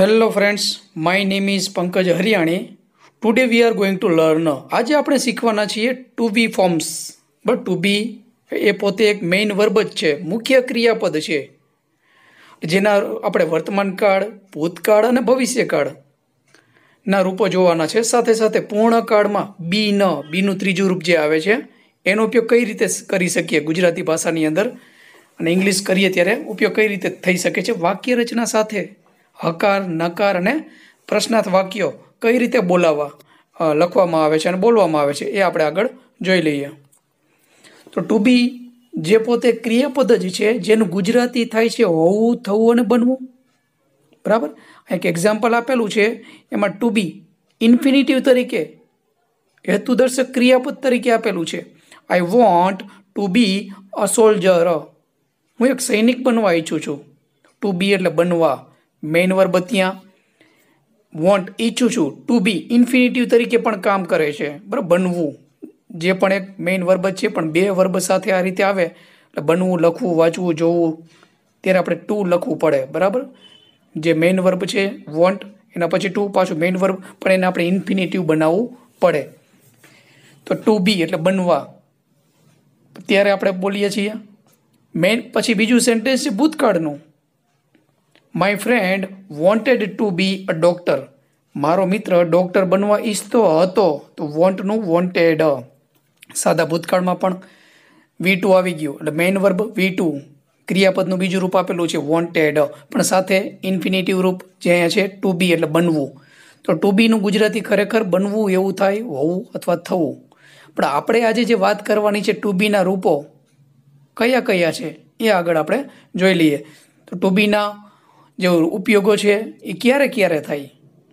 Hello friends my name is Pankaj Hariyani today we are going to learn આજે આપણે શીખવાના છીએ to be forms but to be એ પોતે એક મેઇન વર્બ જ છે મુખ્ય ક્રિયાપદ છે જેના આપણે વર્તમાનકાળ ભૂતકાળ અને ભવિષ્યકાળ ના રૂપો જોવાના છે સાથે સાથે પૂર્ણકાળમાં બી ન બીનું ત્રીજું રૂપ જે આવે છે એનો ઉપયોગ કઈ રીતે કરી શકીએ ગુજરાતી ભાષાની અંદર અને ઇંગ્લિશ કરીએ ત્યારે ઉપયોગ કઈ રીતે થઈ શકે છે વાક્ય રચના સાથે હકાર નકાર અને પ્રશ્નાર્થ વાક્યો કઈ રીતે બોલાવવા લખવામાં આવે છે અને બોલવામાં આવે છે એ આપણે આગળ જોઈ લઈએ તો ટુ બી જે પોતે ક્રિયાપદ જ છે જેનું ગુજરાતી થાય છે હોવું થવું અને બનવું બરાબર એક એક્ઝામ્પલ આપેલું છે એમાં ટુ બી ઇન્ફિનિટિવ તરીકે હેતુદર્શક ક્રિયાપદ તરીકે આપેલું છે I want to be a soldier હું એક સૈનિક બનવા ઈચ્છું છું ટુ બી એટલે બનવા મેઇન વર્બ ત્યાં વોન્ટ ઈચ્છું છું ટુ બી ઇન્ફિનિટિવ તરીકે પણ કામ કરે છે બરાબર બનવું જે પણ એક મેઇન વર્બ છે પણ બે વર્બ સાથે આ રીતે આવે એટલે બનવું લખવું વાંચવું જોવું ત્યારે આપણે ટુ લખવું પડે બરાબર જે મેઇન વર્બ છે વોન્ટ એના પછી ટુ પાછું મેઇન વર્બ પણ એને આપણે ઇન્ફિનિટિવ બનાવવું પડે તો ટુ બી એટલે બનવા ત્યારે આપણે બોલીએ છીએ મેઇન પછી બીજું સેન્ટેન્સ છે ભૂતકાળનું my friend wanted to be a doctor મારો મિત્ર ડૉક્ટર બનવા ઈચ્છતો હતો તો વોન્ટનું વોન્ટેડ સાદા ભૂતકાળમાં પણ વી ટુ આવી ગયું એટલે મેઇન વર્બ વી ટુ ક્રિયાપદનું બીજું રૂપ આપેલું છે વોન્ટેડ પણ સાથે ઇન્ફિનેટિવ રૂપ જે અહીંયા છે ટુ બી એટલે બનવું તો ટુ બીનું ગુજરાતી ખરેખર બનવું એવું થાય હોવું અથવા થવું પણ આપણે આજે જે વાત કરવાની છે ટુ બીના રૂપો કયા કયા છે એ આગળ આપણે જોઈ લઈએ તો ટુ બીના જે ઉપયોગો છે એ ક્યારે ક્યારે થાય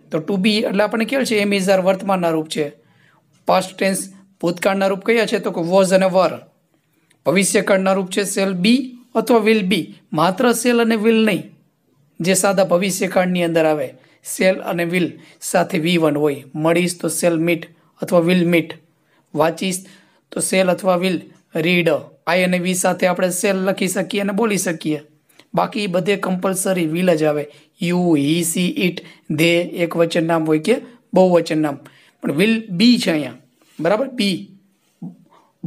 તો ટુ બી એટલે આપણે ખ્યાલ છે એમ ઇઝ આર વર્તમાનના રૂપ છે પાસ્ટ ટેન્સ ભૂતકાળના રૂપ કયા છે તો કે વોઝ અને વર ભવિષ્યકાળના રૂપ છે સેલ બી અથવા વિલ બી માત્ર સેલ અને વિલ નહીં જે સાદા ભવિષ્યકાળની અંદર આવે સેલ અને વિલ સાથે વી વન હોય મળીશ તો સેલ મીટ અથવા વિલ મીટ વાંચીશ તો સેલ અથવા વિલ રીડ આઈ અને વી સાથે આપણે સેલ લખી શકીએ અને બોલી શકીએ બાકી બધે કમ્પલસરી વિલ જ આવે you he she it they એક વચન નામ હોય કે બહુ વચન નામ પણ વિલ બી છે અહીંયા બરાબર બી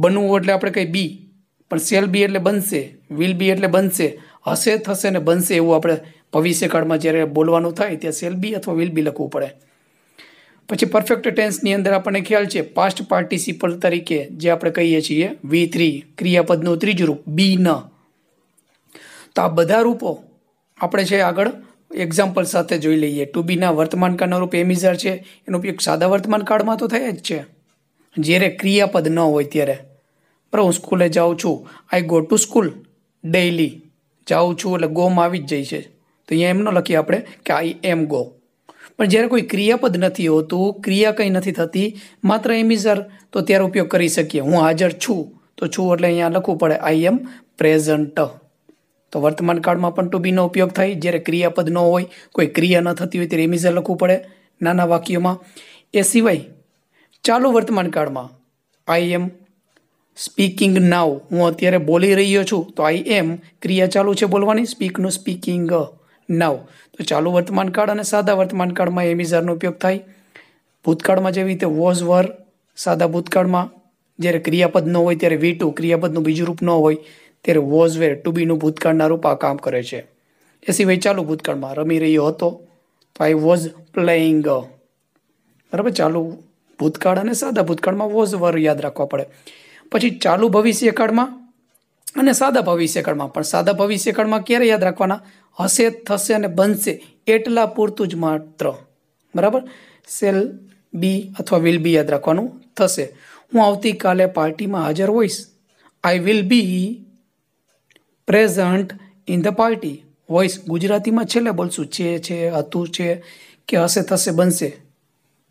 બનવું એટલે આપણે કંઈ બી પણ સેલ બી એટલે બનશે વિલ બી એટલે બનશે હશે થશે ને બનશે એવું આપણે ભવિષ્યકાળમાં જ્યારે બોલવાનું થાય ત્યાં સેલ બી અથવા વિલ બી લખવું પડે પછી પરફેક્ટ ટેન્સની અંદર આપણને ખ્યાલ છે પાસ્ટ પાર્ટિસિપલ તરીકે જે આપણે કહીએ છીએ વી થ્રી ક્રિયાપદનું ત્રીજું રૂપ બી ન તો આ બધા રૂપો આપણે છે આગળ એક્ઝામ્પલ સાથે જોઈ લઈએ ટુ બીના વર્તમાનકાળના રૂપ એમિઝર છે એનો ઉપયોગ સાદા વર્તમાનકાળમાં તો થાય જ છે જ્યારે ક્રિયાપદ ન હોય ત્યારે બરાબર હું સ્કૂલે જાઉં છું I go to school daily જાઉં છું એટલે ગોમાં આવી જ જાય છે તો અહીંયા એમ ન લખીએ આપણે કે આઈ એમ ગો પણ જ્યારે કોઈ ક્રિયાપદ નથી હોતું ક્રિયા કંઈ નથી થતી માત્ર એમિઝર તો ત્યારે ઉપયોગ કરી શકીએ હું હાજર છું તો છું એટલે અહીંયા લખવું પડે આઈ એમ પ્રેઝન્ટ તો વર્તમાન કાળમાં પણ ટુ બીનો ઉપયોગ થાય જ્યારે ક્રિયાપદ ન હોય કોઈ ક્રિયા ન થતી હોય ત્યારે એમિઝે લખવું પડે નાના વાક્યોમાં એ સિવાય ચાલુ વર્તમાન કાળમાં આઈ એમ સ્પીકિંગ નાવ હું અત્યારે બોલી રહ્યો છું તો આઈ એમ ક્રિયા ચાલુ છે બોલવાની સ્પીકનું સ્પીકિંગ નાવ તો ચાલુ વર્તમાન કાળ અને સાદા વર્તમાન કાળમાં એમિઝારનો ઉપયોગ થાય ભૂતકાળમાં જેવી રીતે વોઝ વર સાદા ભૂતકાળમાં જ્યારે ક્રિયાપદ ન હોય ત્યારે વી ટુ ક્રિયાપદનું બીજું રૂપ ન હોય ત્યારે વોઝવેર વેર ટુ બીનું ભૂતકાળના રૂપા કામ કરે છે એ સિવાય ચાલુ ભૂતકાળમાં રમી રહ્યો હતો તો આઈ વોઝ પ્લેઇંગ બરાબર ચાલુ ભૂતકાળ અને સાદા ભૂતકાળમાં વોઝ વર યાદ રાખવા પડે પછી ચાલુ ભવિષ્યકાળમાં અને સાદા ભવિષ્યકાળમાં પણ સાદા ભવિષ્યકાળમાં ક્યારે યાદ રાખવાના હશે થશે અને બનશે એટલા પૂરતું જ માત્ર બરાબર સેલ બી અથવા વિલ બી યાદ રાખવાનું થશે હું આવતીકાલે પાર્ટીમાં હાજર હોઈશ I will be present in the party voice ગુજરાતીમાં છેલ્લે બોલશું છે છે હતું છે કે હશે થશે બનશે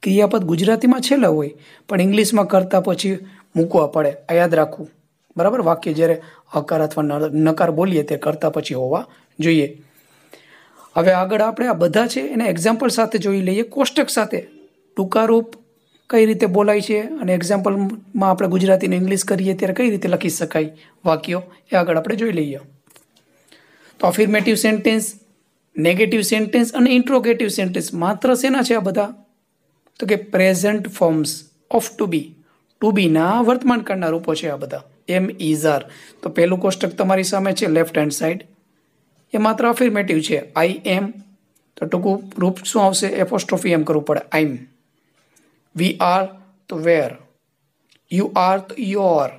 ક્રિયાપદ ગુજરાતીમાં છેલ્લે હોય પણ ઇંગ્લિશમાં કરતાં પછી મૂકવા પડે આ યાદ રાખવું બરાબર વાક્ય જ્યારે હકાર અથવા નકાર બોલીએ તે કરતાં પછી હોવા જોઈએ હવે આગળ આપણે આ બધા છે એને એક્ઝામ્પલ સાથે જોઈ લઈએ કોષ્ટક સાથે ટૂંકા રૂપ કઈ રીતે બોલાય છે અને એક્ઝામ્પલમાં આપણે ગુજરાતીને ઇંગ્લિશ કરીએ ત્યારે કઈ રીતે લખી શકાય વાક્યો એ આગળ આપણે જોઈ લઈએ તો અફિર્મેટિવ સેન્ટેન્સ નેગેટિવ સેન્ટેન્સ અને ઇન્ટ્રોગેટિવ સેન્ટેન્સ માત્ર શેના છે આ બધા તો કે present forms of to be to બીના વર્તમાન વર્તમાનકાળના રૂપો છે આ બધા એમ ઇઝ આર તો પહેલું કોષ્ટક તમારી સામે છે લેફ્ટ હેન્ડ સાઈડ એ માત્ર અફિર્મેટિવ છે આઈ એમ તો ટૂંકું રૂપ શું આવશે એપોસ્ટ્રોફી એમ કરવું પડે આઈમ We are તો where. You are તો your.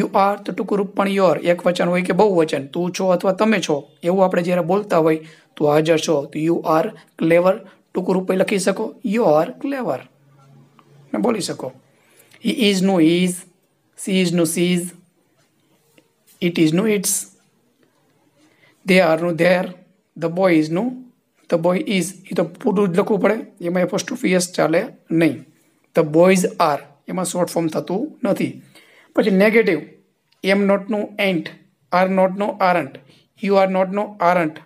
યુ આર તો ટૂંક રૂપ પણ યોર એક વચન હોય કે બહુ વચન તું છો અથવા તમે છો એવું આપણે જ્યારે બોલતા હોય તું હાજર છો તો યુ આર ક્લેવર ટૂંકું રૂપે લખી શકો યુ આર ક્લેવર ને બોલી શકો હી ઇઝ નો ઇઝ સી ઇઝ નો સીઝ ઇટ ઇઝ નો ઇટ્સ દે આર નો ધેર ધ બોય ઇઝ નું તો બોય ઇઝ એ તો પૂરું જ લખવું પડે એમાં એપોસ્ટ્રોફી એસ ચાલે નહીં તો બોઇઝ આર એમાં શોર્ટ ફોર્મ થતું નથી પછી નેગેટિવ એમ નોટનું એન્ટ આર નોટનો આરન્ટ યુ આર નોટનો આરન્ટ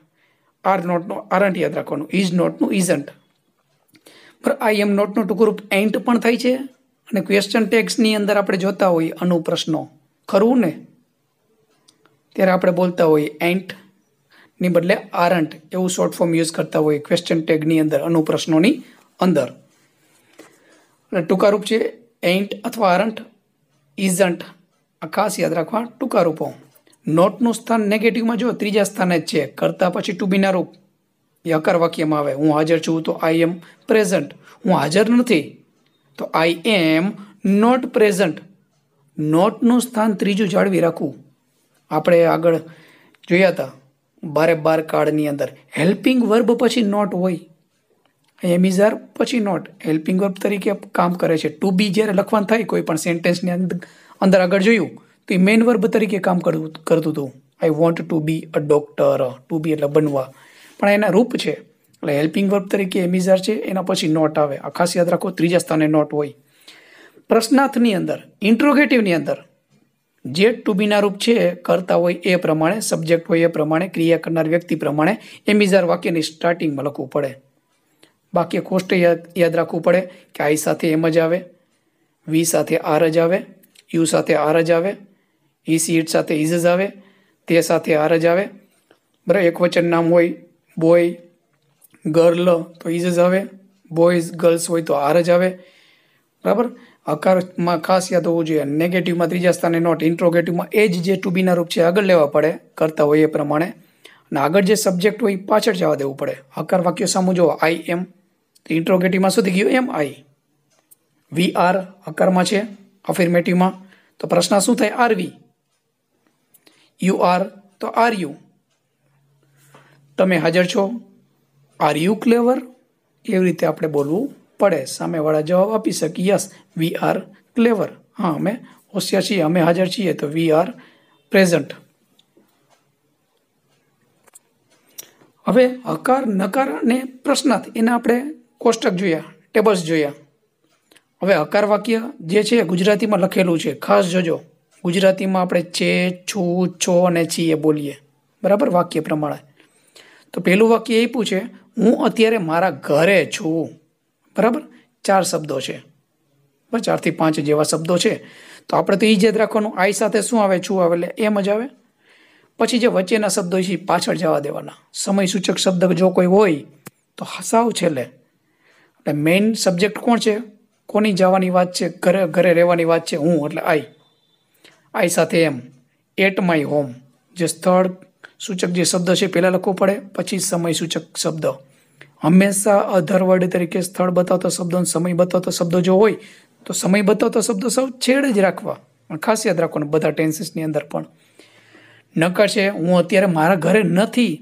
આર નોટનો આરન્ટ યાદ રાખવાનું ઇઝ નોટનું ઇઝન્ટ પણ આ એમ નોટનું ટૂંકું રૂપ એન્ટ પણ થાય છે અને ક્વેશ્ચન ટેક્સની અંદર આપણે જોતા હોઈએ અનુપ્રશ્નો ખરું ને ત્યારે આપણે બોલતા હોઈએ એન્ટ ની બદલે આરન્ટ એવું શોર્ટ ફોર્મ યુઝ કરતા હોય ક્વેશ્ચન ટેગની અંદર અનુપ્રશ્નોની અંદર અને ટૂંકારૂપ છે એન્ટ અથવા આરન્ટ ઇઝન્ટ આ ખાસ યાદ રાખવા ટૂંકા રૂપો નોટનું સ્થાન નેગેટિવમાં જો ત્રીજા સ્થાને જ છે કરતાં પછી ટુ બીના રૂપ એ અકાર વાક્યમાં આવે હું હાજર છું તો આઈ એમ પ્રેઝન્ટ હું હાજર નથી તો આઈ એમ નોટ પ્રેઝન્ટ નોટનું સ્થાન ત્રીજું જાળવી રાખવું આપણે આગળ જોયા હતા બારે બાર કાર્ડની અંદર હેલ્પિંગ વર્બ પછી નોટ હોય એમિઝાર પછી નોટ હેલ્પિંગ વર્બ તરીકે કામ કરે છે ટુ બી જ્યારે લખવાનું થાય કોઈ પણ સેન્ટેન્સની અંદર આગળ જોયું તો એ મેઇન વર્બ તરીકે કામ કરતું કરતું હતું I want to be a doctor to be એટલે બનવા પણ એના રૂપ છે એટલે હેલ્પિંગ વર્બ તરીકે એમિઝાર છે એના પછી નોટ આવે આ ખાસ યાદ રાખો ત્રીજા સ્થાને નોટ હોય પ્રશ્નાર્થની અંદર ઇન્ટ્રોગેટિવની અંદર जे टू बीना रूप है करता हो प्रमाण सब्जेक्ट हो प्रमाण क्रिया करना व्यक्ति प्रमाण एमबीजार वक्य स्टार्टिंग में लखव पड़े बाकी कोष्ट याद रखू पड़े कि आई साथ एमज आए वी साथ आर ज आए यू साथ आर ज आए ई सी ईट साथ ईज आए ते साथ आर ज आए बरा एक वचन नाम हो बॉय गर्ल तो ईज आए बॉयज गर्ल्स हो तो आर ज आए बराबर હકારમાં ખાસ યાદ હોવું જોઈએ નેગેટિવમાં ત્રીજા સ્થાને નોટ ઇન્ટ્રોગેટિવમાં એ જ જે ટુ રૂપ છે આગળ લેવા પડે કરતા હોય એ પ્રમાણે અને આગળ જે સબ્જેક્ટ હોય પાછળ જવા દેવું પડે હકાર વાક્ય સામું જોવો આઈ એમ તો ઇન્ટ્રોગેટિવમાં શું થઈ ગયું એમ આઈ વી આર હકારમાં છે અફિર્મેટિવમાં તો પ્રશ્ન શું થાય આર વી યુ આર તો આર યુ તમે હાજર છો આર યુ ક્લેવર એવી રીતે આપણે બોલવું પડે સામેવાળા જવાબ આપી શકે યસ વી આર ક્લેવર હા અમે હોશિયાર છીએ અમે હાજર છીએ તો વી આર પ્રેઝન્ટ હવે હકાર નકાર અને પ્રશ્નાર્થ એના આપણે કોષ્ટક જોયા ટેબલ્સ જોયા હવે હકાર વાક્ય જે છે ગુજરાતીમાં લખેલું છે ખાસ જોજો ગુજરાતીમાં આપણે છે છુ છો અને છીએ બોલીએ બરાબર વાક્ય પ્રમાણે તો પહેલું વાક્ય એ પૂછે હું અત્યારે મારા ઘરે છું બરાબર ચાર શબ્દો છે ચારથી પાંચ જેવા શબ્દો છે તો આપણે તો એ જ યાદ રાખવાનું આઈ સાથે શું આવે છું આવે એટલે એમ જ આવે પછી જે વચ્ચેના શબ્દો છે પાછળ જવા દેવાના સમય સૂચક શબ્દ જો કોઈ હોય તો સાવ છેલ્લે એટલે મેઇન સબ્જેક્ટ કોણ છે કોની જવાની વાત છે ઘરે ઘરે રહેવાની વાત છે હું એટલે આઈ આઈ સાથે એમ એટ માય હોમ જે સ્થળ સૂચક જે શબ્દ છે પહેલાં લખવો પડે પછી સમય સૂચક શબ્દ હંમેશા અધરવર્ડ તરીકે સ્થળ બતાવતો શબ્દો સમય બતાવતો શબ્દો જો હોય તો સમય બતાવતો શબ્દો સૌ છેડે જ રાખવા પણ ખાસ યાદ રાખવાનું બધા ટેન્સીસની અંદર પણ નકાર છે હું અત્યારે મારા ઘરે નથી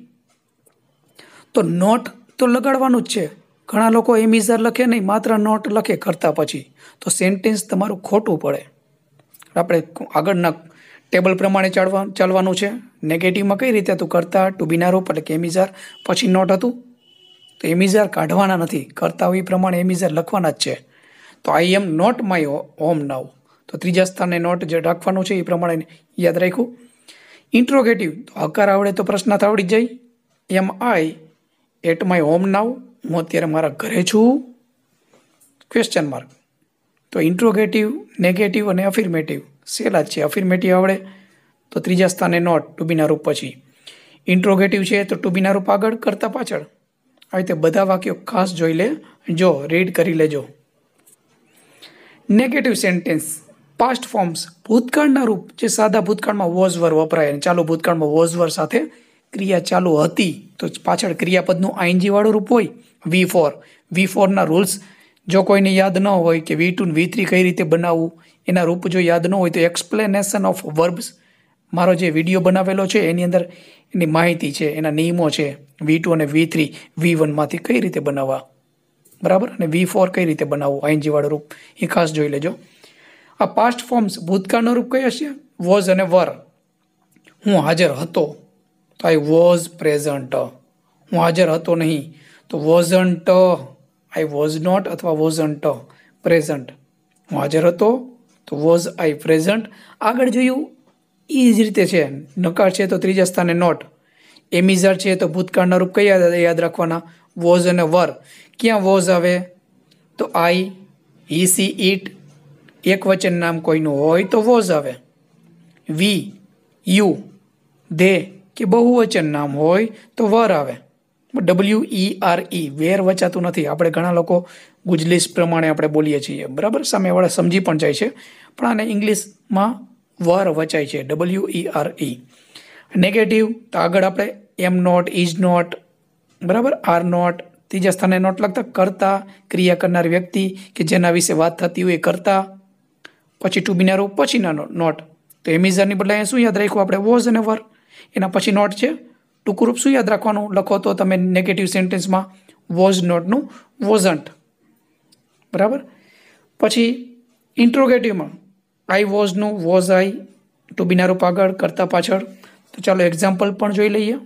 તો નોટ તો લગાડવાનું જ છે ઘણા લોકો એમ ઇઝાર લખે નહીં માત્ર નોટ લખે કરતાં પછી તો સેન્ટેન્સ તમારું ખોટું પડે આપણે આગળના ટેબલ પ્રમાણે ચાલવા ચાલવાનું છે નેગેટિવમાં કઈ રીતે હતું કરતા ટુ બિનારો એટલે કેમ ઇઝાર પછી નોટ હતું તો એમિઝાર કાઢવાના નથી કરતા હોય એ પ્રમાણે એમિઝાર લખવાના જ છે તો I am not my home now તો ત્રીજા સ્થાને નોટ જે રાખવાનું છે એ પ્રમાણે યાદ રાખ્યું ઇન્ટ્રોગેટિવ તો હકાર આવડે તો પ્રશ્ન આવડી જાય am I at my home now હું અત્યારે મારા ઘરે છું ક્વેશ્ચન માર્ક તો ઇન્ટ્રોગેટિવ નેગેટિવ અને અફિર્મેટિવ સહેલા જ છે અફિર્મેટિવ આવડે તો ત્રીજા સ્થાને નોટ ટુ રૂપ પછી ઇન્ટ્રોગેટિવ છે તો ટુ રૂપ આગળ કરતાં પાછળ આ રીતે બધા વાક્યો ખાસ જોઈ લે જો રીડ કરી લેજો નેગેટિવ સેન્ટેન્સ પાસ્ટ ફોર્મ્સ ભૂતકાળના રૂપ જે સાદા ભૂતકાળમાં વોઝ વર વપરાય અને ચાલુ ભૂતકાળમાં વોઝ વર સાથે ક્રિયા ચાલુ હતી તો પાછળ ક્રિયાપદનું આઈનજી વાળું રૂપ હોય વી ફોર વી ફોરના રૂલ્સ જો કોઈને યાદ ન હોય કે વી ટુ વી થ્રી કઈ રીતે બનાવવું એના રૂપ જો યાદ ન હોય તો એક્સપ્લેનેશન ઓફ વર્બ્સ મારો જે વિડીયો બનાવેલો છે એની અંદર એની માહિતી છે એના નિયમો છે વી ટુ અને વી થ્રી વી વનમાંથી કઈ રીતે બનાવવા બરાબર અને વી ફોર કઈ રીતે બનાવવું આઈનજીવાળું રૂપ એ ખાસ જોઈ લેજો આ પાસ્ટ ફોર્મ્સ ભૂતકાળનું રૂપ કયું હશે વોઝ અને વર હું હાજર હતો તો આઈ વોઝ પ્રેઝન્ટ હું હાજર હતો નહીં તો વોઝન્ટ આઈ વોઝ નોટ અથવા વોઝન્ટ પ્રેઝન્ટ હું હાજર હતો તો વોઝ આઈ પ્રેઝન્ટ આગળ જોયું એ જ રીતે છે નકાર છે તો ત્રીજા સ્થાને નોટ એમિઝર છે તો ભૂતકાળના રૂપ કયા યાદ રાખવાના વોઝ અને વર ક્યાં વોઝ આવે તો આઈ હી સી ઇટ એક વચન નામ કોઈનું હોય તો વોઝ આવે વી યુ ધે કે બહુવચન નામ હોય તો વર આવે ડબલ્યુ ઈ આર ઈ વેર વચાતું નથી આપણે ઘણા લોકો ગુજલીસ પ્રમાણે આપણે બોલીએ છીએ બરાબર સામેવાળા સમજી પણ જાય છે પણ આને ઇંગ્લિશમાં વર વચાય છે W E R E negative તો આગળ આપણે એમ નોટ ઇઝ નોટ બરાબર આર નોટ ત્રીજા સ્થાને નોટ લખતા કરતા ક્રિયા કરનાર વ્યક્તિ કે જેના વિશે વાત થતી હોય એ કરતા પછી ટુ બિનારો પછીના નોટ તો એમેઝોનની બદલે અહીંયા શું યાદ રાખ્યું આપણે વોઝ અને વર એના પછી નોટ છે ટૂંકું રૂપ શું યાદ રાખવાનું લખો તો તમે નેગેટિવ સેન્ટેન્સમાં વોઝ નોટનું વોઝન્ટ બરાબર પછી ઇન્ટ્રોગેટિવમાં આઈ વોઝનું વોઝ આઈ ટુ બીના રૂપ આગળ કરતાં પાછળ તો ચાલો એક્ઝામ્પલ પણ જોઈ લઈએ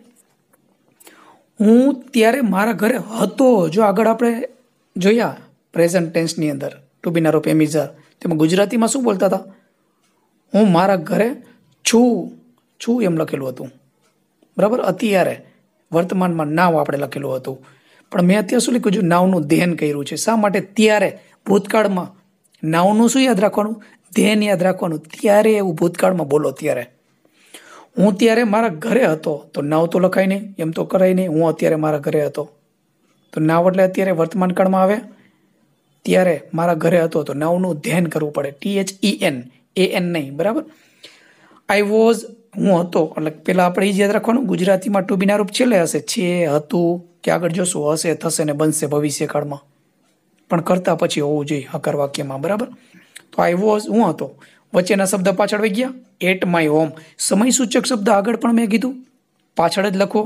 હું ત્યારે મારા ઘરે હતો જો આગળ આપણે જોયા પ્રેઝન્ટ ટેન્સની અંદર ટુ બીના એમિઝર તેમાં ગુજરાતીમાં શું બોલતા હતા હું મારા ઘરે છું છું એમ લખેલું હતું બરાબર અત્યારે વર્તમાનમાં નાવ આપણે લખેલું હતું પણ મેં અત્યારે શું લખ્યું છે નાવનું દહેન કર્યું છે શા માટે ત્યારે ભૂતકાળમાં નાવનું શું યાદ રાખવાનું ધ્યાન યાદ રાખવાનું ત્યારે એવું ભૂતકાળમાં બોલો ત્યારે હું ત્યારે મારા ઘરે હતો તો નાવ તો લખાય નહીં એમ તો કરાય નહીં હું અત્યારે મારા ઘરે હતો તો નાવ એટલે અત્યારે વર્તમાન કાળમાં આવે ત્યારે મારા ઘરે હતો તો નાવનું ધ્યાન કરવું પડે T H E N A N નહીં બરાબર આઈ વોઝ હું હતો એટલે પહેલાં આપણે એ જ યાદ રાખવાનું ગુજરાતીમાં ટુ બીના રૂપ છેલ્લે હશે છે હતું કે આગળ જોશું હશે થશે ને બનશે ભવિષ્યકાળમાં પણ કરતાં પછી હોવું જોઈએ હકર વાક્યમાં બરાબર તો આઈ વોઝ હું હતો વચ્ચેના શબ્દ પાછળ વહી ગયા એટ માય હોમ સમયસૂચક શબ્દ આગળ પણ મેં કીધું પાછળ જ લખો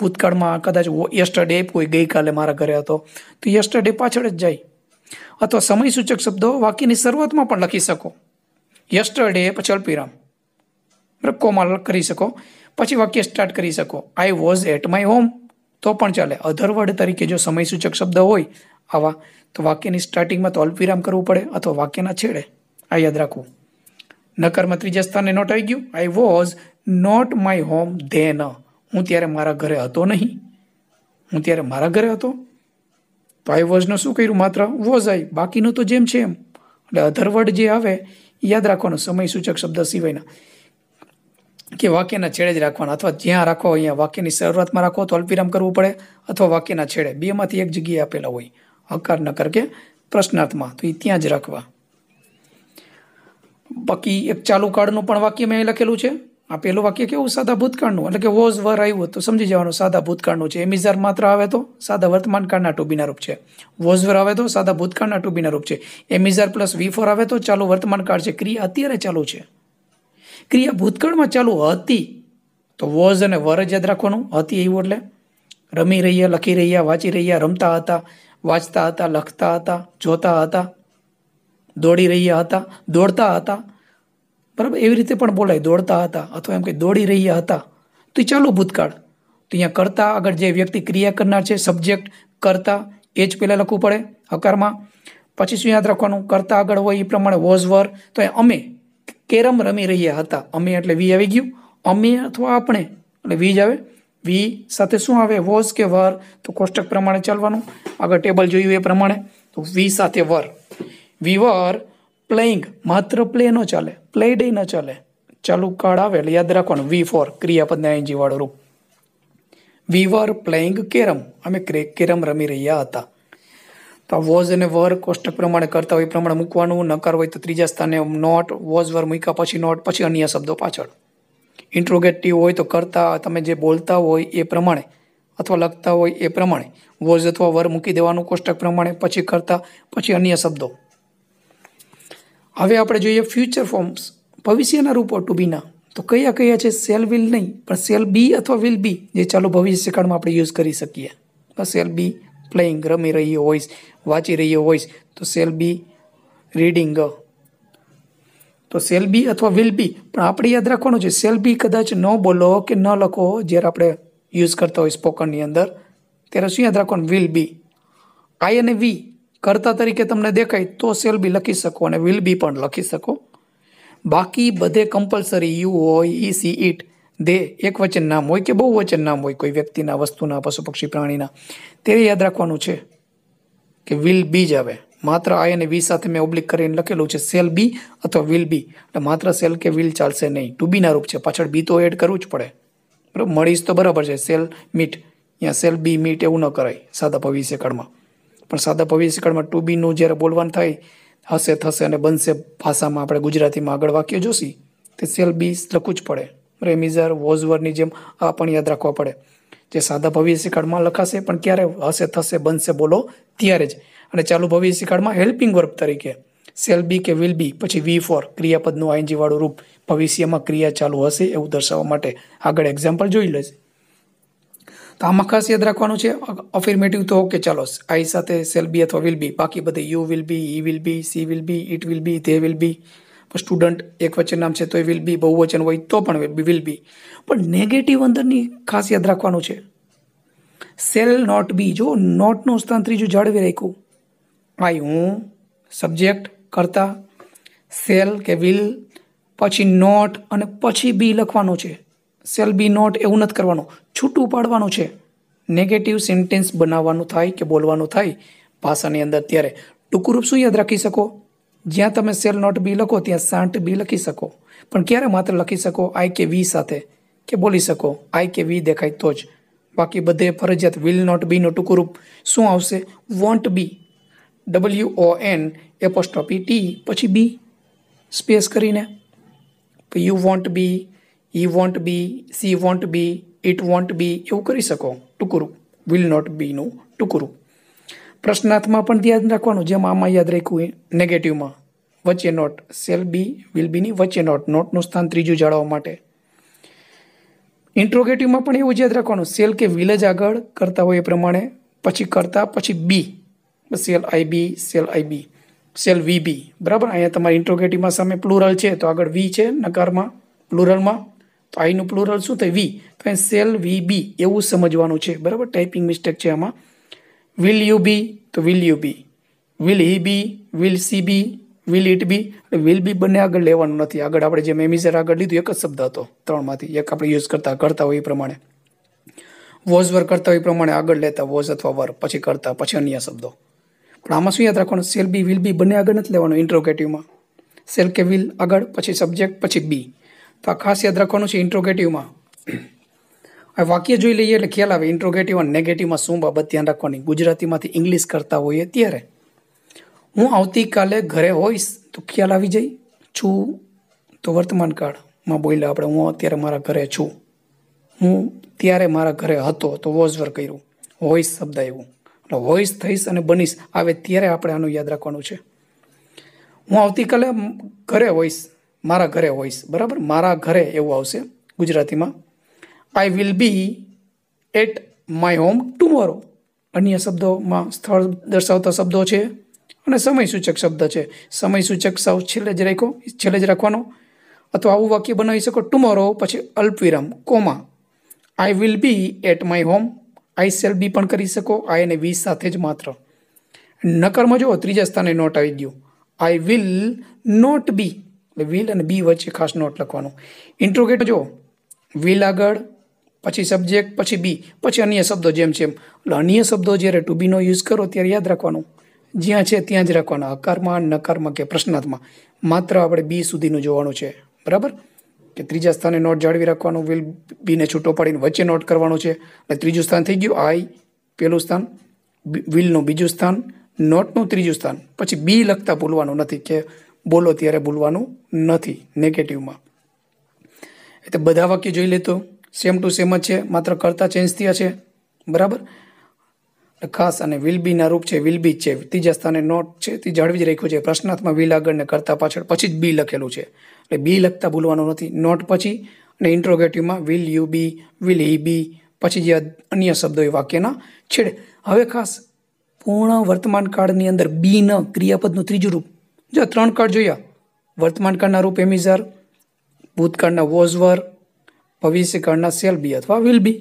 ભૂતકાળમાં કદાચ યસ્ટરડે કોઈ ગઈકાલે મારા ઘરે હતો તો યસ્ટરડે પાછળ જ જાય અથવા સમયસૂચક શબ્દો વાક્યની શરૂઆતમાં પણ લખી શકો યસ્ટરડે પછી અલ્પિરામ કોમા કરી શકો પછી વાક્ય સ્ટાર્ટ કરી શકો I was at my home તો પણ ચાલે અધરવર્ડ તરીકે જો સમયસૂચક શબ્દ હોય આવા તો વાક્યની સ્ટાર્ટિંગમાં તો અલ્પવિરામ કરવું પડે અથવા વાક્યના છેડે આ યાદ રાખવું નકારમાં ત્રીજા સ્થાને નોટ આવી ગયું I was not my home then હું ત્યારે મારા ઘરે હતો નહીં હું ત્યારે મારા ઘરે હતો તો આઈ વોઝનું શું કર્યું માત્ર વોઝ આઈ બાકીનું તો જેમ છે એમ એટલે અધરવર્ડ જે આવે યાદ રાખવાનો સમય સૂચક શબ્દ સિવાયના કે વાક્યના છેડે જ રાખવાના અથવા જ્યાં રાખો અહીંયા વાક્યની શરૂઆતમાં રાખો તો અલ્પવિરામ કરવું પડે અથવા વાક્યના છેડે બેમાંથી એક જગ્યાએ આપેલા હોય હકાર નકર કે પ્રશ્નાર્થમાં તો એ ત્યાં જ રાખવા બાકી એક ચાલુ કાળનું પણ વાક્ય મેં લખેલું છે આ પહેલું વાક્ય કેવું સાદા ભૂતકાળનું એટલે કે વોઝ વર આવ્યું તો સમજી જવાનું સાદા ભૂતકાળનું છે એમિઝાર માત્ર આવે તો સાદા વર્તમાનકાળના ટૂબીના રૂપ છે વોઝ વર આવે તો સાદા ભૂતકાળના ટૂબીના રૂપ છે એમિઝાર પ્લસ વી ફોર આવે તો ચાલુ વર્તમાનકાળ છે ક્રિયા અત્યારે ચાલુ છે ક્રિયા ભૂતકાળમાં ચાલુ હતી તો વોઝ અને વર જ યાદ રાખવાનું હતી એવું એટલે રમી રહ્યા લખી રહ્યા વાંચી રહ્યા રમતા હતા વાંચતા હતા લખતા હતા જોતા હતા દોડી રહ્યા હતા દોડતા હતા બરાબર એવી રીતે પણ બોલાય દોડતા હતા અથવા એમ કે દોડી રહ્યા હતા તો એ ચાલુ ભૂતકાળ તો અહીંયા કરતા આગળ જે વ્યક્તિ ક્રિયા કરનાર છે સબ્જેક્ટ કરતા એ જ પહેલાં લખવું પડે હકારમાં પછી શું યાદ રાખવાનું કરતા આગળ હોય એ પ્રમાણે વોઝ વર તો એ અમે કેરમ રમી રહ્યા હતા અમે એટલે વી આવી ગયું અમે અથવા આપણે એટલે વી જ આવે વી સાથે શું આવે વોઝ કે વર તો કોષ્ટક પ્રમાણે ચાલવાનું આગળ ટેબલ જોયું એ પ્રમાણે તો વી સાથે વર વી વર પ્લેઇંગ માત્ર પ્લે ન ચાલે પ્લેડ ન ચાલે ચાલુ કાળ આવે એટલે યાદ રાખવાનું વી ફોર ક્રિયાપદને આઈએનજી વાળું રૂપ વી વર પ્લેઇંગ કેરમ અમે કેરમ રમી રહ્યા હતા તો વોઝ અને વર કોષ્ટક પ્રમાણે કરતા હોય એ પ્રમાણે મૂકવાનું નકાર હોય તો ત્રીજા સ્થાને નોટ વોઝ વર મૂક્યા પછી નોટ પછી અન્ય શબ્દો પાછળ ઇન્ટ્રોગેટિવ હોય તો કરતા તમે જે બોલતા હોય એ પ્રમાણે અથવા લખતા હોય એ પ્રમાણે વોઝ અથવા વર મૂકી દેવાનું કોષ્ટક પ્રમાણે પછી કરતા પછી અન્ય શબ્દો હવે આપણે જોઈએ ફ્યુચર ફોર્મ્સ ભવિષ્યના રૂપો ટુ બીના તો કયા કયા છે સેલ વિલ નહીં પણ સેલ બી અથવા વિલ બી જે ચાલુ ભવિષ્યકાળમાં આપણે યુઝ કરી શકીએ સેલ બી પ્લેઇંગ રમી રહ્યો હોઈશ વાંચી રહ્યો હોઈશ તો સેલ બી રીડિંગ તો સેલ બી અથવા વિલ બી પણ આપણે યાદ રાખવાનું છે સેલ બી કદાચ ન બોલો કે ન લખો જ્યારે આપણે યુઝ કરતા હોય સ્પોકનની અંદર ત્યારે શું યાદ રાખવાનું વિલ બી આઈ અને વી કરતા તરીકે તમને દેખાય તો સેલ બી લખી શકો અને વિલ બી પણ લખી શકો બાકી બધે કમ્પલસરી યુ હોય ઈ સી ઇટ દે એક વચન નામ હોય કે બહુ વચન નામ હોય કોઈ વ્યક્તિના વસ્તુના પશુ પક્ષી પ્રાણીના તે યાદ રાખવાનું છે કે વિલ બી જ આવે માત્ર આઈ અને વી સાથે મેં ઓબ્લિક કરીને લખેલું છે સેલ બી અથવા વિલ બી એટલે માત્ર સેલ કે વિલ ચાલશે નહીં ટુ બીના રૂપ છે પાછળ બી તો એડ કરવું જ પડે બરાબર મળીશ તો બરાબર છે સેલ મીટ અહીંયા સેલ બી મીટ એવું ન કરાય સાદા ભવિષ્યકાળમાં પણ સાદા ભવિષ્યકાળમાં ટુ બીનું જ્યારે બોલવાનું થાય હશે થશે અને બનશે ભાષામાં આપણે ગુજરાતીમાં આગળ વાક્ય જોશી તે સેલ બી લખવું જ પડે રેમિઝર વોઝવરની જેમ આ પણ યાદ રાખવા પડે જે સાદા ભવિષ્યકાળમાં લખાશે પણ ક્યારે હશે થશે બનશે બોલો ત્યારે જ અને ચાલુ ભવિષ્યકાળમાં હેલ્પિંગ વર્બ તરીકે સેલ બી કે વિલ બી પછી વી ફોર ક્રિયાપદનું આઈનજી રૂપ ભવિષ્યમાં ક્રિયા ચાલુ હશે એવું દર્શાવવા માટે આગળ એક્ઝામ્પલ જોઈ લેશે તો આમાં ખાસ યાદ રાખવાનું છે અફિર્મેટિવ તો ઓકે ચાલો આઈ સાથે સેલ બી અથવા વિલ બી બાકી બધે you will be he will be she will be it will be they will be student એક વચન નામ છે તો એ વિલ બી બહુવચન હોય તો પણ વિલ બી પણ નેગેટિવ અંદરની ખાસ યાદ રાખવાનું છે સેલ નોટ બી જો નોટનું સ્થાન ત્રીજું જાળવી રાખ્યું ભાઈ હું સબ્જેક્ટ કર્તા સેલ કે વિલ પછી નોટ અને પછી બી લખવાનો છે સેલ બી નોટ એવું નથી કરવાનું છૂટું પાડવાનું છે નેગેટિવ સેન્ટેન્સ બનાવવાનું થાય કે બોલવાનું થાય ભાષાની અંદર ત્યારે ટૂંકરૂપ શું યાદ રાખી શકો જ્યાં તમે સેલ નોટ બી લખો ત્યાં સાંઠ બી લખી શકો પણ ક્યારે માત્ર લખી શકો આઈ કે વી સાથે કે બોલી શકો આઈ કે વી દેખાય તો જ બાકી બધે ફરજિયાત વિલ નોટ બીનું ટૂંકરૂપ શું આવશે won't be W O N apostrophe T પછી બી સ્પેસ કરીને you won't be he won't be she won't be it won't be એવું કરી શકો ટુકુરું વિલ નોટ બીનું ટુકુરું પ્રશ્નાર્થમાં પણ ધ્યાન રાખવાનું જેમ આમાં યાદ રાખ્યું એ નેગેટિવમાં વચ્ચે નોટ સેલ બી વિલ બીની વચ્ચે નોટ નોટનું સ્થાન ત્રીજું જાળવવા માટે ઇન્ટ્રોગેટિવમાં પણ એવું યાદ રાખવાનું સેલ કે વિલ જ આગળ કરતા હોય એ પ્રમાણે પછી કરતા પછી be shall I be shall I be shall we be બરાબર અહીંયા તમારી ઇન્ટ્રોગેટિવમાં સામે પ્લુરલ છે તો આગળ વી છે નકારમાં પ્લુરલમાં તો આઈનું પ્લુરલ શું થાય વી તો અહીં સેલ વીબી એવું સમજવાનું છે બરાબર ટાઈપિંગ મિસ્ટેક છે આમાં વિલ યુ બી તો will you be will he be will she be will it be will be બંને આગળ લેવાનું નથી આગળ આપણે જે મેમિઝર e આગળ લીધું એક જ શબ્દ હતો ત્રણમાંથી એક આપણે યુઝ કરતા કરતા હોય એ પ્રમાણે વોઝ વર કરતા હોય એ પ્રમાણે આગળ લેતા વોઝ અથવા વર પછી કરતા પછી અન્ય શબ્દો પણ આમાં શું યાદ રાખવાનું સેલ બી વિલ બી બંને આગળ નથી લેવાનું ઇન્ટ્રોગેટિવમાં સેલ કે વિલ આગળ પછી સબ્જેક્ટ પછી બી તો આ ખાસ યાદ રાખવાનું છે ઇન્ટ્રોગેટિવમાં હવે વાક્ય જોઈ લઈએ એટલે ખ્યાલ આવે ઇન્ટ્રોગેટિવ અને નેગેટિવમાં શું બાબત ધ્યાન રાખવાની ગુજરાતીમાંથી ઇંગ્લિશ કરતા હોઈએ ત્યારે હું આવતીકાલે ઘરે હોઈશ તો ખ્યાલ આવી જાય છું તો વર્તમાન કાળમાં બોલ્યા આપણે હું અત્યારે મારા ઘરે છું હું ત્યારે મારા ઘરે હતો તો વોઝ વર્ક કર્યું હોઈશ શબ્દ આવ્યું એટલે વોઇસ થઈશ અને બનીશ આવે ત્યારે આપણે આનું યાદ રાખવાનું છે હું આવતીકાલે ઘરે હોઈશ મારા ઘરે હોઈશ બરાબર મારા ઘરે એવું આવશે ગુજરાતીમાં I will be at my home tomorrow અન્ય શબ્દોમાં સ્થળ દર્શાવતા શબ્દો છે અને સમયસૂચક શબ્દ છે સમયસૂચક સાવ છેલ્લે જ રાખો છેલ્લે જ રાખવાનો અથવા આવું વાક્ય બનાવી શકો ટુમોરો પછી અલ્પવિરામ comma I will be at my home I shall be પણ કરી શકો આઈ અને વી સાથે જ માત્ર નકરમાં જુઓ ત્રીજા સ્થાને નોટ આવી ગયું આઈ વિલ નોટ બી એટલે વિલ અને બી વચ્ચે ખાસ નોટ લખવાનો ઇન્ટ્રોગેટ જુઓ વિલ આગળ પછી સબ્જેક્ટ પછી બી પછી અન્ય શબ્દો જેમ છે એમ એટલે અન્ય શબ્દો જ્યારે ટુ બીનો યુઝ કરો ત્યારે યાદ રાખવાનું જ્યાં છે ત્યાં જ રાખવાના હકારમાં નકારમાં કે પ્રશ્નાર્થમાં માત્ર આપણે બી સુધીનું જોવાનું છે બરાબર કે ત્રીજા સ્થાને નોટ જાળવી રાખવાનું વિલ બીને છૂટો પાડીને વચ્ચે નોટ કરવાનું છે અને ત્રીજું સ્થાન થઈ ગયું આઈ પહેલું સ્થાન વિલનું બીજું સ્થાન નોટનું ત્રીજું સ્થાન પછી બી લખતા ભૂલવાનું નથી કે બોલો ત્યારે ભૂલવાનું નથી નેગેટિવમાં એટલે બધા વાક્ય જોઈ લેતો સેમ ટુ સેમ જ છે માત્ર કરતા ચેન્જ થયા છે બરાબર ખાસ અને વિલ બીના રૂપ છે વિલ બી છે ત્રીજા સ્થાને નોટ છે તે જાળવી જ રાખ્યું છે પ્રશ્નાર્થમાં વિલ આગળ કરતા પાછળ પછી જ બી લખેલું છે એટલે બી લખતા ભૂલવાનું નથી નોટ પછી અને ઇન્ટ્રોગેટિવમાં will you be will he be પછી જે અન્ય શબ્દો એ વાક્યના છેડે હવે ખાસ પૂર્ણ વર્તમાન કાળની અંદર બી ન ક્રિયાપદનું ત્રીજું રૂપ જો ત્રણ કાળ જોયા વર્તમાન કાળના રૂપ એમિઝર ભૂતકાળના વોઝ વર ભવિષ્યકાળના સેલ બી અથવા વિલ બી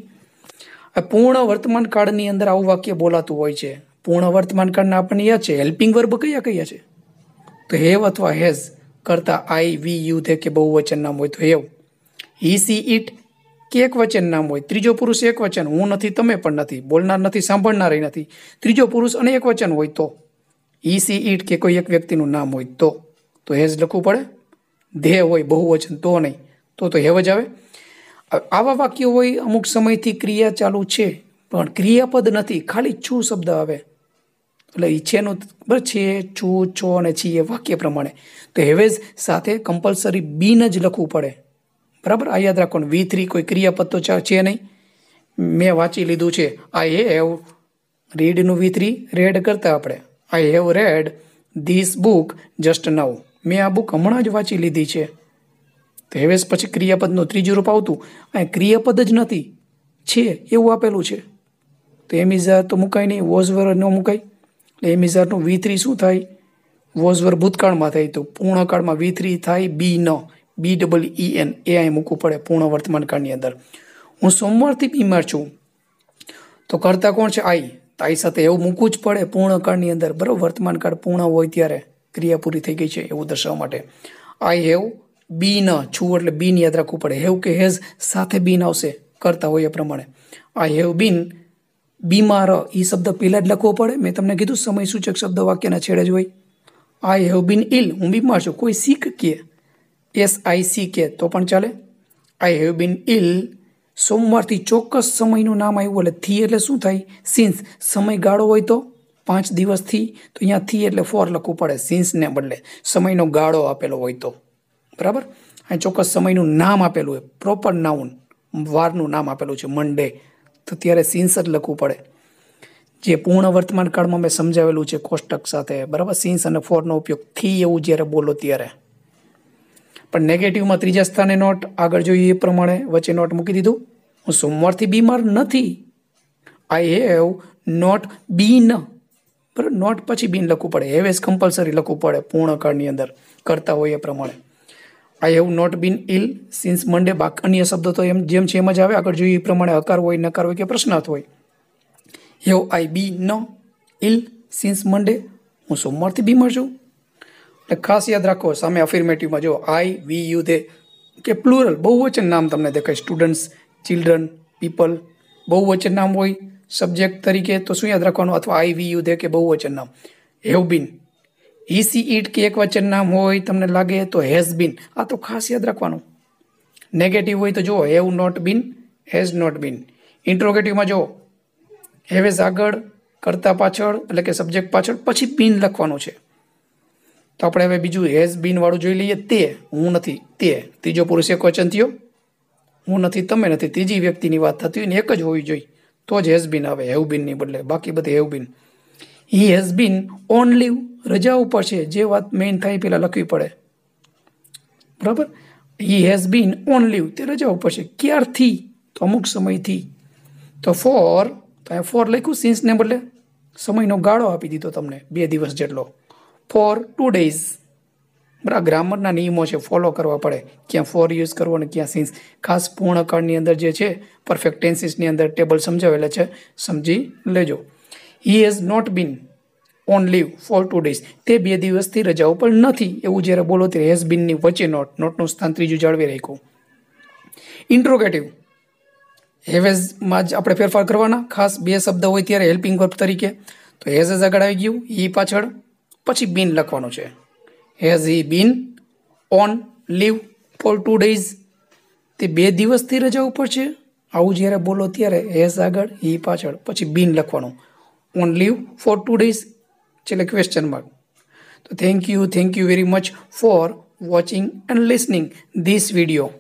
પૂર્ણ વર્તમાન કાળની અંદર આવું વાક્ય બોલાતું હોય છે પૂર્ણ વર્તમાન કાળના આપણને યાદ છે હેલ્પિંગ વર્બ કયા કયા છે તો હેવ અથવા હેઝ કરતા આઈ વી યુ તે કે બહુવચન નામ હોય તો હેવ હી સી ઇટ કે એક વચન નામ હોય ત્રીજો પુરુષ એક વચન હું નથી તમે પણ નથી બોલનાર નથી સાંભળનારય નથી ત્રીજો પુરુષ અને એક વચન હોય તો ઈ સી ઇટ કે કોઈ એક વ્યક્તિનું નામ હોય તો તો હેઝ લખવું પડે ધે હોય બહુવચન તો નહીં તો તો હેવ જ આવે આવા વાક્યો હોય અમુક સમયથી ક્રિયા ચાલુ છે પણ ક્રિયાપદ નથી ખાલી છું શબ્દ આવે એટલે એ છેનું બરાબર છે છું છો અને છી એ વાક્ય પ્રમાણે તો હેવેજ સાથે કમ્પલસરી બીન જ લખવું પડે બરાબર આ યાદ રાખવાનું વી થ્રી કોઈ ક્રિયાપદ તો છે નહીં મેં વાંચી લીધું છે આઈ હેવ રીડનું વી થ્રી રેડ કરતા આપણે I have read this book just now મેં આ બુક હમણાં જ વાંચી લીધી છે હેવેસ પછી ક્રિયાપદનું ત્રીજું રૂપ આવતું અહીં ક્રિયાપદ જ નથી છે એવું આપેલું છે તો એમિઝાર તો મુકાય નહીં વોઝવર ન મુકાય એટલે એમિઝારનું વી થ્રી શું થાય વોઝવર ભૂતકાળમાં થાય તો પૂર્ણકાળમાં વી થ્રી થાય બી ન બી ડબલ ઈ એન એ અહીં મૂકવું પડે પૂર્ણ વર્તમાનકાળની અંદર હું સોમવારથી બીમાર છું તો કરતા કોણ છે આઈ તાઈ સાથે એવું મૂકવું જ પડે પૂર્ણકાળની અંદર બરાબર વર્તમાનકાળ પૂર્ણ હોય ત્યારે ક્રિયા પૂરી થઈ ગઈ છે એવું દર્શાવવા માટે આઈ હેવ બી ન છું એટલે બીન યાદ રાખવું પડે હેવ કે હેઝ સાથે બીન આવશે કરતા હોય એ પ્રમાણે આ હેવ બીન બીમાર એ શબ્દ પહેલાં જ લખવો પડે મેં તમને કીધું સમય સૂચક શબ્દ વાક્યના છેડે જ હોય આઈ હેવ બીન ઇલ હું બીમાર છું કોઈ શીખ કે એસ આઈ સી કે તો પણ ચાલે આઈ હેવ બીન ઇલ સોમવારથી ચોક્કસ સમયનું નામ આવ્યું એટલે થી એટલે શું થાય સિન્સ સમય ગાળો હોય તો પાંચ દિવસથી તો અહીંયા થી એટલે ફોર લખવું પડે સિન્સને બદલે સમયનો ગાળો આપેલો હોય તો બરાબર અહીં ચોક્કસ સમયનું નામ આપેલું હોય પ્રોપર નાઉન વારનું નામ આપેલું છે મંડે તો ત્યારે સિન્સ જ લખવું પડે જે પૂર્ણ વર્તમાન કાળમાં મેં સમજાવેલું છે કોષ્ટક સાથે બરાબર સિન્સ અને ફોરનો ઉપયોગ થી એવું જ્યારે બોલો ત્યારે પણ નેગેટિવમાં ત્રીજા સ્થાને નોટ આગળ જોઈએ એ પ્રમાણે વચ્ચે નોટ મૂકી દીધું હું સોમવારથી બીમાર નથી આઈ હેવ નોટ બીન બરાબર નોટ પછી બીન લખવું પડે હેવેઝ એઝ કમ્પલસરી લખવું પડે પૂર્ણ કાળની અંદર કરતા હોય એ પ્રમાણે I have not been ill since Monday બાક અન્ય શબ્દો તો એમ જેમ છે એમ જ આવે આગળ જોઈએ એ પ્રમાણે હકાર હોય નકાર હોય કે પ્રશ્નાર્થ હોય હેવ આઈ બી ન ઇલ સિન્સ મંડે હું સોમવારથી બીમાર છું એટલે ખાસ યાદ રાખો સામે અફિર્મેટિવમાં જો આઈ વી યુ દે કે પ્લુરલ બહુવચન નામ તમને દેખાય સ્ટુડન્ટ્સ ચિલ્ડ્રન પીપલ બહુવચન નામ હોય સબ્જેક્ટ તરીકે તો શું યાદ રાખવાનું અથવા આઈ વી યુ દે કે બહુવચન નામ હેવ બીન હિસી ઈટ કે એક વચન નામ હોય તમને લાગે તો હેઝ બીન આ તો ખાસ યાદ રાખવાનું નેગેટિવ હોય તો જુઓ have not been has not been ઇન્ટ્રોગેટિવમાં જુઓ હેવેઝ આગળ કરતા પાછળ એટલે કે સબ્જેક્ટ પાછળ પછી બીન લખવાનું છે તો આપણે હવે બીજું હેઝ બીનવાળું જોઈ લઈએ તે હું નથી તે ત્રીજો પુરુષ એક વચન થયો હું નથી તમે નથી ત્રીજી વ્યક્તિની વાત થતી હોય ને એક જ હોવી જોઈએ તો જ હેઝ બીન આવે હેવ બીનની બદલે બાકી બધી have been he has been on leave રજા ઉપર છે જે વાત મેઇન થાય પહેલાં લખવી પડે બરાબર he has been on leave તે રજા ઉપર છે ક્યારથી તો અમુક સમયથી તો ફોર તો અહીંયા ફોર લખ્યું સિન્સને બદલે સમયનો ગાળો આપી દીધો તમને બે દિવસ જેટલો ફોર ટુ ડેઝ બરા ગ્રામરના નિયમો છે ફોલો કરવા પડે ક્યાં ફોર યુઝ કરવો અને ક્યાં સિન્સ ખાસ પૂર્ણકાળની અંદર જે છે પરફેક્ટ ટેન્સીસની અંદર ટેબલ સમજાવેલા છે સમજી લેજો he has not been on leave for two days તે બે દિવસથી રજા ઉપર નથી એવું જ્યારે બોલો ત્યારે હેઝ બીનની વચ્ચે નોટ નોટનું સ્થાન ત્રીજું જાળવી રાખ્યું ઇન્ટ્રોગેટિવ હેવેઝમાં જ આપણે ફેરફાર કરવાના ખાસ બે શબ્દ હોય ત્યારે હેલ્પિંગ વર્બ તરીકે તો હેઝ એઝ આગળ આવી ગયું ઈ પાછળ પછી બીન લખવાનું છે has he been on leave for two days તે બે દિવસથી રજા ઉપર છે આવું જ્યારે બોલો ત્યારે હેઝ આગળ ઈ પાછળ પછી બીન લખવાનું Only for two days chale question mark so thank you thank you very much for watching and listening this video